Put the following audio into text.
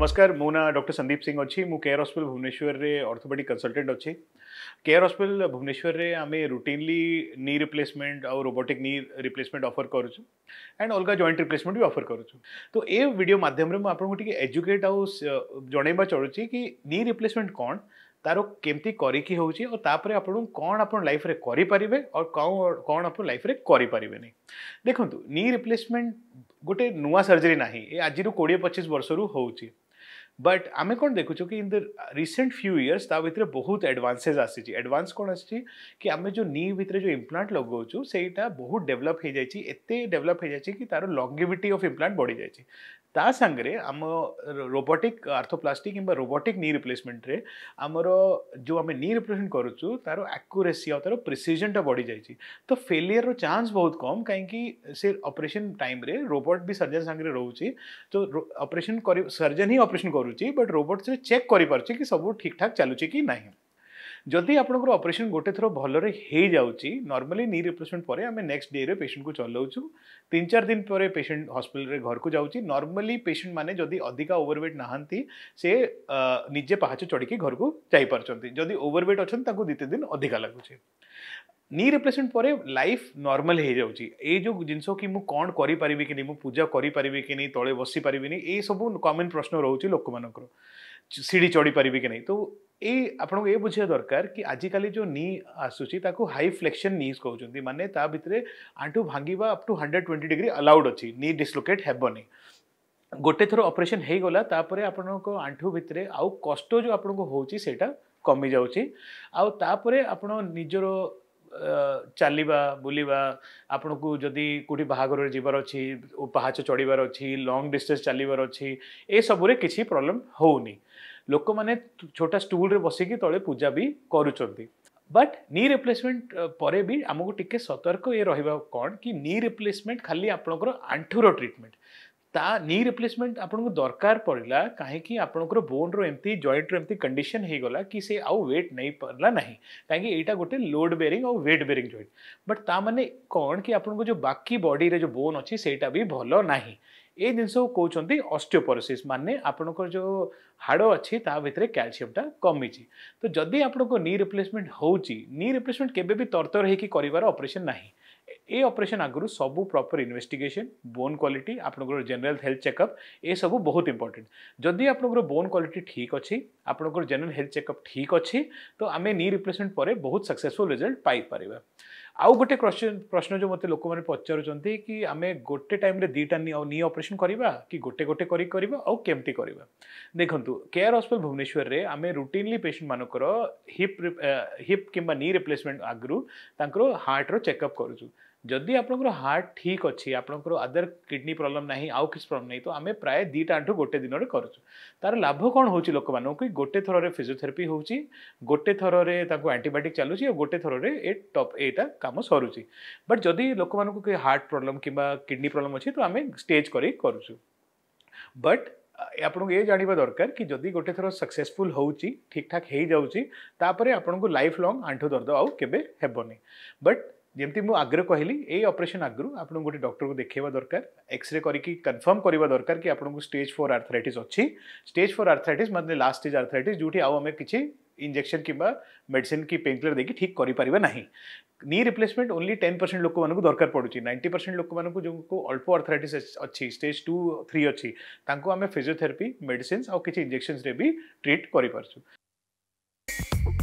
नमस्कार मो ना डॉक्टर संदीप सिंह अच्छी मुझे केयर हस्पिटाल भुवनेश्वर में अर्थोपेडिक कनसल्टेंट अच्छे केयर हस्पिटाल भुवनेश्वर में आम रुटीनली नी रिप्लेसमेंट और रोबोटिक नी रिप्लेसमेंट अफर करुँ अलग जॉइंट रिप्लेसमेंट भी अफर करुँ तो ये वीडियो मध्यम आपको एजुकेट आउ जन चलुची कि नि रिप्लेसमेंट कौन तार केमती करी हो तापर आप कौन आप लाइफ करेंगे और कौन आप लाइफ करें देखो नि रिप्लेसमेंट गोटे नुआ सर्जरी ना आज कोड़े पचीस वर्ष रू हो बट आम कौन देखु कि in the recent few years बहुत एडवांसेज आसी एडवांस कौन आमे जो नि भितर जो इम्प्लांट लगाऊ से बहुत डेवलप हो जाए डेवलप हो जाए कि तार लंगेविट अफ इम्प्लांट बढ़ी जाए तांगे आम रोबोटिक आर्थोप्लास्टिक कि रोबोटिक नि रिप्लेसमेंट आमर जो आम नी रिप्लेसमेंट तार आकुरेसी आर प्रिसीजनटा बढ़ी जाए तो फेलियर रो बहुत कम कहीं से ऑपरेशन टाइम रोबोट भी सर्जन सांगे रोचे तो अपरेसन सर्जन ही ऑपरेशन करुच्ची बट रोबोट से चेक कर सब ठीक ठाक चलु कि नहीं जदि आपर अपरेसन गोटे थर भल नर्माली नी रिप्लेसमेंट पर आम नेक्स्ट डे पेसेंट को चलाऊ तीन चार दिन पर पेसेंट हस्पिटल घर को जाऊँगी नर्माली पेसेंट मैंने अधिक ओवरवेट व्वेट ना से निजे पहाच चढ़ घर को जापारती ओवर व्वेट अच्छा द्वितीय दिन अधिका लगुच नि रिप्लेसमेंट पर लाइफ नर्माल हो जाए यो जिन कि कौन करी कि नहीं पूजा करी कि नहीं तले बसी पारिनी यू कमन प्रश्न रोचे लोक मीढ़ी चढ़ी पारि कि नहीं तो એ આપણଙ୍କୁ ଏ ବୁଝିବା ଦରକାର କି ଆଜିକାଲି ଯେଉଁ ନି ଆସୁଛି ତାକୁ ହାଇ ଫ୍ଲେକ୍ସନ୍ ନିଜ୍ କହୁଛନ୍ତି ମାନେ ତା ଭିତରେ ଆଣ୍ଠୁ ଭାଙ୍ଗିବା up to hundred twenty degree allowed ଅଛି ନି ଡିସ୍ଲୋକେଟ୍ ହେବନି ଗୋଟେ ଥର ଅପରେସନ୍ ହେଇଗଲା ତାପରେ ଆପଣଙ୍କ ଆଣ୍ଠୁ ଭିତରେ ଆଉ କଷ୍ଟ ଯେଉଁ ଆପଣଙ୍କୁ ହେଉଛି ସେଇଟା କମିଯାଉଛି ଆଉ ତାପରେ ଆପଣ ନିଜର ଚାଲିବା ବୁଲିବା ଆପଣଙ୍କୁ ଯଦି କେଉଁଠି ବାହାଘରରେ ଯିବାର ଅଛି ପାହାଚ ଚଢ଼ିବାର ଅଛି ଲଙ୍ଗ୍ ଡିଷ୍ଟାନ୍ସ ଚାଲିବାର ଅଛି ଏସବୁରେ କିଛି ପ୍ରୋବ୍ଲେମ୍ ହେଉନି लोक मैंने छोट स्टूल बसिक तले पूजा भी करुँच बट नी रिप्लेसमेंट पर भी आमको टी सतर्क ये रहा कौन कि नि रिप्लेसमेंट खाली आप आंठूर ट्रिटमेंट ता नी रिप्लेसमेंट आपको दरकार पड़ा कहीं आप बोन रमी जयंट रमी कंडीशन हो गला कि से आउ व्वेट नहीं पार्ला ना कहीं यहाँ गोटे लोड बेरिंग आउ व्वेट बेरींग जॉइंट बट ता मैंने कौन कि आप जो बाकी बडी जो बोन अच्छे से भल ना ये जिन कौन अस्टिओपोरोसीस माने आपणकर जो हाड़ अच्छी भितर क्यालसीयमटा कमी तो जदि आप नि रिप्लेसमेंट हो नि रिप्लेसमेंट के तरतर हो अपरेसन ना ये अपरेसन आगु सब प्रपर इनभेटिगेसन बोन क्वाट आपर जेनेल हेल्थ चेकअप ये सब बहुत इंपोर्टेंट जदि आप बोन क्वाट ठीक अच्छी आप जेनेल हेल्थ चेकअप ठीक अच्छे तो आम नि रिप्लेसमेंट पर बहुत सक्सेसफुल रिजल्ट पाई ଆଉ ଗୋଟେ କ୍ୱେଶ୍ଚନ୍ ପ୍ରଶ୍ନ ଯେଉଁ ମୋତେ ଲୋକମାନେ ପଚାରୁଛନ୍ତି କି ଆମେ ଗୋଟେ ଟାଇମ୍ରେ ଦୁଇଟା ନି ଅପରେସନ୍ କରିବା କି ଗୋଟେ ଗୋଟେ କରି କରିବା ଆଉ କେମିତି କରିବା ଦେଖନ୍ତୁ କେୟାର ହସ୍ପିଟାଲ ଭୁବନେଶ୍ୱରରେ ଆମେ ରୁଟିନଲି ପେସେଣ୍ଟମାନଙ୍କର ହିପ୍ ହିପ୍ କିମ୍ବା ନି ରିପ୍ଲେସମେଣ୍ଟ ଆଗରୁ ତାଙ୍କର ହାର୍ଟର ଚେକଅପ୍ କରୁଛୁ ଯଦି ଆପଣଙ୍କର ହାର୍ଟ ଠିକ୍ ଅଛି ଆପଣଙ୍କର ଅଦର କିଡ଼ନୀ ପ୍ରୋବ୍ଲେମ୍ ନାହିଁ ଆଉ କିଛି ପ୍ରୋବ୍ଲେମ୍ ନାହିଁ ତ ଆମେ ପ୍ରାୟ ଦୁଇଟା ଆଣ୍ଠୁ ଗୋଟେ ଦିନରେ କରୁଛୁ ତା'ର ଲାଭ କ'ଣ ହେଉଛି ଲୋକମାନଙ୍କୁ କି ଗୋଟେ ଥରରେ ଫିଜିଓଥେରାପି ହେଉଛି ଗୋଟେ ଥରରେ ତାଙ୍କୁ ଆଣ୍ଟିବାୟୋଟିକ୍ ଚାଲୁଛି ଆଉ ଗୋଟେ ଥରରେ ଏ ଟପ୍ ଏଇଟା कम सर बट जदि लोक मे हार्ट प्रोब्लम किडनी प्रोब्लम अच्छे तो आम स्टेज कर आपको ये जानवा दरकार कि जदि गोटे थर सक्सेसफुल ठीक ठाक हो जाए आपको लाइफ लंग आंठू दर्द आबन बट जमी मुझ आग्रह कहली ये अपरेसन आगु आप गोटे डक्टर को देखेबा दरकार एक्सरे करी कनफर्म करवा दरकार कि आपको स्टेज फोर आर्थराइट अच्छी स्टेज फोर आर्थराइट मतलब लास्ट स्टेज आर्थराइट जो आम किसी इंजेक्शन कि मेडिसिन की पेनकिलर देखिए ठीक करी ना knee replacement only ten percent लोक मूँ दरकार पड़ी नाइंटी परसेंट लोक मूँ जो को अल्प अर्थराइटिस अच्छी स्टेज टू थ्री अच्छी आम फिजिओथेरापी मेडिसीन आ कि इंजेक्शन भी ट्रिट कर